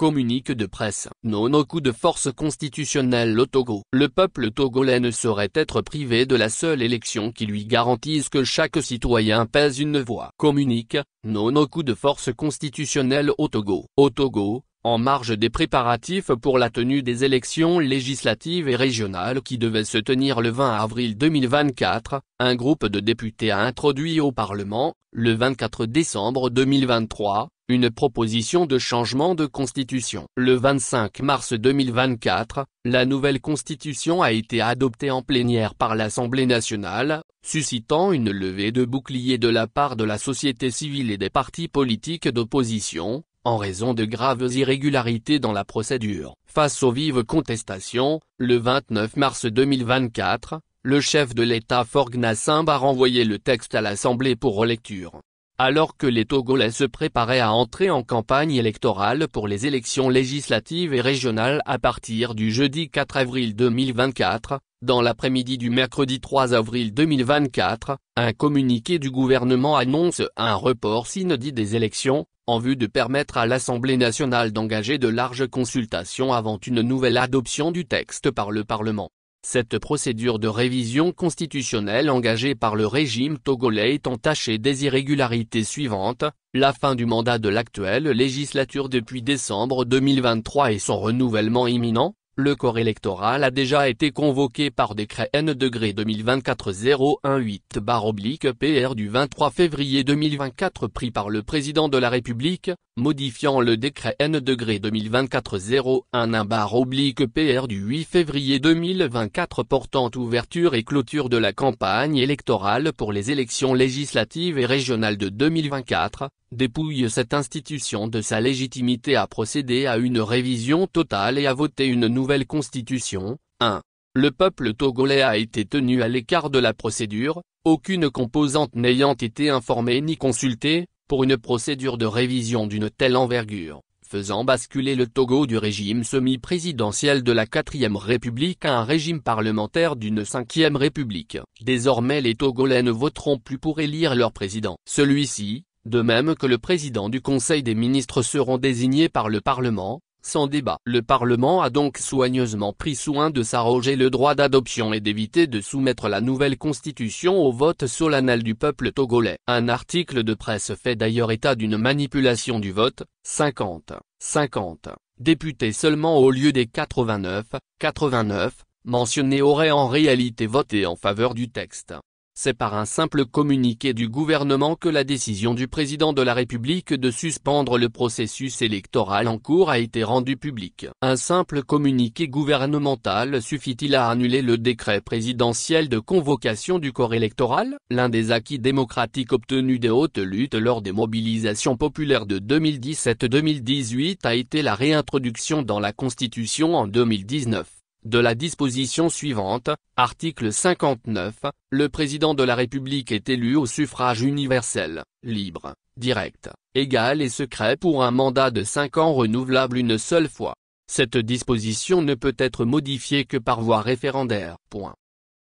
Communique de presse. Non au coup de force constitutionnelle au Togo. Le peuple togolais ne saurait être privé de la seule élection qui lui garantisse que chaque citoyen pèse une voix. Communique, non au coup de force constitutionnelle au Togo. Au Togo, en marge des préparatifs pour la tenue des élections législatives et régionales qui devaient se tenir le 20 avril 2024, un groupe de députés a introduit au Parlement, le 24 décembre 2023, une proposition de changement de constitution. Le 25 mars 2024, la nouvelle constitution a été adoptée en plénière par l'Assemblée nationale, suscitant une levée de boucliers de la part de la société civile et des partis politiques d'opposition, en raison de graves irrégularités dans la procédure. Face aux vives contestations, le 29 mars 2024, le chef de l'État Simba a renvoyé le texte à l'Assemblée pour relecture. Alors que les Togolais se préparaient à entrer en campagne électorale pour les élections législatives et régionales à partir du jeudi 4 avril 2024, dans l'après-midi du mercredi 3 avril 2024, un communiqué du gouvernement annonce un report dit des élections, en vue de permettre à l'Assemblée nationale d'engager de larges consultations avant une nouvelle adoption du texte par le Parlement. Cette procédure de révision constitutionnelle engagée par le régime togolais est entachée des irrégularités suivantes, la fin du mandat de l'actuelle législature depuis décembre 2023 et son renouvellement imminent, le corps électoral a déjà été convoqué par décret N degré 2024-018-PR du 23 février 2024 pris par le président de la République, modifiant le décret N degré 2024-011-PR du 8 février 2024 portant ouverture et clôture de la campagne électorale pour les élections législatives et régionales de 2024, dépouille cette institution de sa légitimité à procéder à une révision totale et à voter une nouvelle constitution. 1. Le peuple togolais a été tenu à l'écart de la procédure, aucune composante n'ayant été informée ni consultée, pour une procédure de révision d'une telle envergure, faisant basculer le Togo du régime semi-présidentiel de la 4ème République à un régime parlementaire d'une 5ème République. Désormais les Togolais ne voteront plus pour élire leur président. Celui-ci, de même que le président du Conseil des ministres seront désignés par le Parlement, sans débat. Le Parlement a donc soigneusement pris soin de s'arroger le droit d'adoption et d'éviter de soumettre la nouvelle constitution au vote solennel du peuple togolais. Un article de presse fait d'ailleurs état d'une manipulation du vote, 50, 50, députés seulement au lieu des 89, 89, mentionnés auraient en réalité voté en faveur du texte. C'est par un simple communiqué du gouvernement que la décision du président de la République de suspendre le processus électoral en cours a été rendue publique. Un simple communiqué gouvernemental suffit-il à annuler le décret présidentiel de convocation du corps électoral L'un des acquis démocratiques obtenus des hautes luttes lors des mobilisations populaires de 2017-2018 a été la réintroduction dans la Constitution en 2019 de la disposition suivante, article 59, le président de la République est élu au suffrage universel, libre, direct, égal et secret pour un mandat de 5 ans renouvelable une seule fois. Cette disposition ne peut être modifiée que par voie référendaire.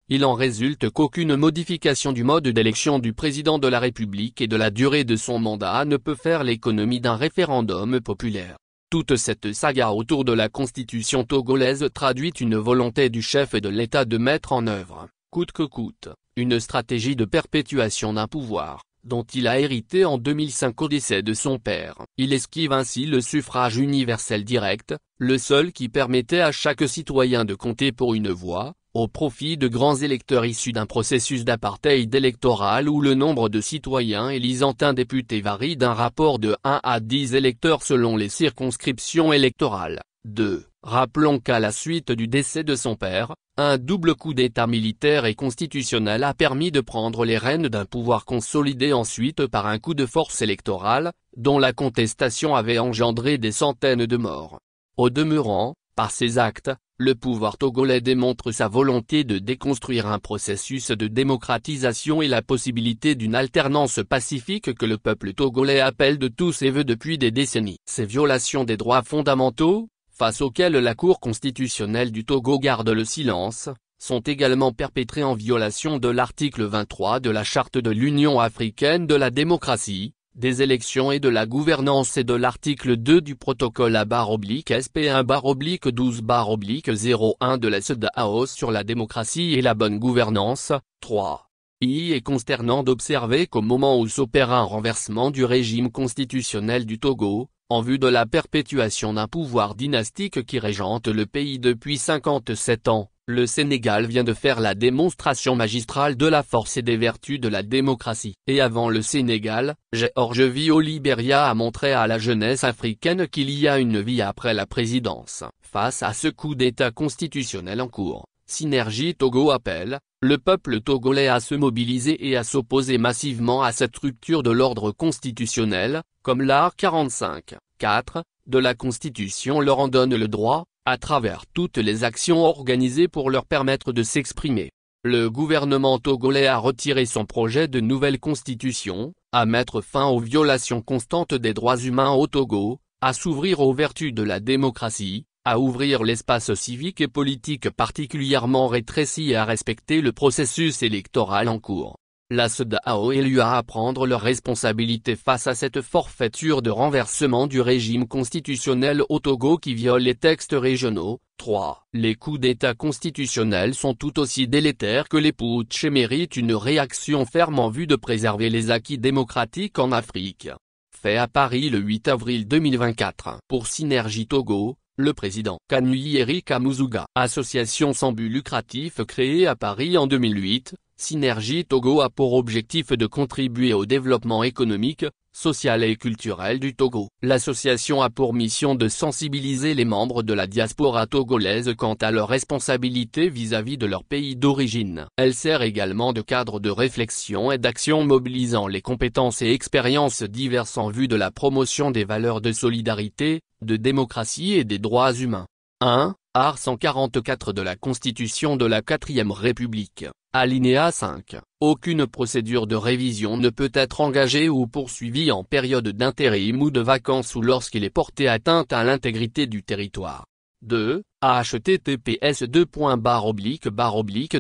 Il en résulte qu'aucune modification du mode d'élection du président de la République et de la durée de son mandat ne peut faire l'économie d'un référendum populaire. Toute cette saga autour de la constitution togolaise traduit une volonté du chef de l'État de mettre en œuvre, coûte que coûte, une stratégie de perpétuation d'un pouvoir, dont il a hérité en 2005 au décès de son père. Il esquive ainsi le suffrage universel direct, le seul qui permettait à chaque citoyen de compter pour une voix, au profit de grands électeurs issus d'un processus d'apartheid électoral où le nombre de citoyens élisant un député varie d'un rapport de 1 à 10 électeurs selon les circonscriptions électorales. 2. Rappelons qu'à la suite du décès de son père, un double coup d'état militaire et constitutionnel a permis de prendre les rênes d'un pouvoir consolidé ensuite par un coup de force électorale, dont la contestation avait engendré des centaines de morts. Au demeurant, par ces actes, le pouvoir togolais démontre sa volonté de déconstruire un processus de démocratisation et la possibilité d'une alternance pacifique que le peuple togolais appelle de tous ses voeux depuis des décennies. Ces violations des droits fondamentaux, face auxquelles la Cour constitutionnelle du Togo garde le silence, sont également perpétrées en violation de l'article 23 de la Charte de l'Union africaine de la démocratie, des élections et de la gouvernance et de l'article 2 du protocole à barre oblique SP1 barre oblique 12 barre oblique 01 de la CEDAO sur la démocratie et la bonne gouvernance, 3. Il est consternant d'observer qu'au moment où s'opère un renversement du régime constitutionnel du Togo, en vue de la perpétuation d'un pouvoir dynastique qui régente le pays depuis 57 ans, le Sénégal vient de faire la démonstration magistrale de la force et des vertus de la démocratie. Et avant le Sénégal, George au Liberia a montré à la jeunesse africaine qu'il y a une vie après la présidence. Face à ce coup d'état constitutionnel en cours, Synergie Togo appelle, le peuple togolais à se mobiliser et à s'opposer massivement à cette rupture de l'ordre constitutionnel, comme l'art 45.4 de la Constitution leur en donne le droit, à travers toutes les actions organisées pour leur permettre de s'exprimer. Le gouvernement togolais a retiré son projet de nouvelle constitution, à mettre fin aux violations constantes des droits humains au Togo, à s'ouvrir aux vertus de la démocratie, à ouvrir l'espace civique et politique particulièrement rétréci et à respecter le processus électoral en cours la SEDAO est à prendre leurs responsabilités face à cette forfaiture de renversement du régime constitutionnel au Togo qui viole les textes régionaux. 3. Les coups d'État constitutionnels sont tout aussi délétères que les putsch et méritent une réaction ferme en vue de préserver les acquis démocratiques en Afrique. Fait à Paris le 8 avril 2024. Pour Synergie Togo, le président Erika Kamuzuga. Association sans but lucratif créée à Paris en 2008, Synergie Togo a pour objectif de contribuer au développement économique, sociale et culturelle du Togo. L'association a pour mission de sensibiliser les membres de la diaspora togolaise quant à leurs responsabilités vis-à-vis de leur pays d'origine. Elle sert également de cadre de réflexion et d'action mobilisant les compétences et expériences diverses en vue de la promotion des valeurs de solidarité, de démocratie et des droits humains. 1. Art 144 de la Constitution de la 4 République. Alinéa 5. Aucune procédure de révision ne peut être engagée ou poursuivie en période d'intérim ou de vacances ou lorsqu'il est porté atteinte à l'intégrité du territoire. 2. https 2.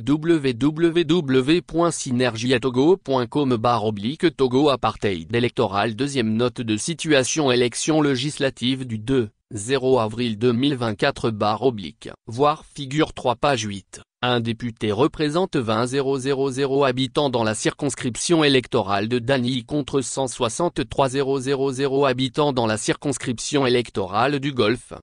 www.synergiatogo.com Togo Apartheid électoral Deuxième note de situation Élection législative du 2 0 avril 2024 barre oblique, Voir figure 3 page 8. Un député représente 20 000 habitants dans la circonscription électorale de Dany contre 163 000 habitants dans la circonscription électorale du Golfe.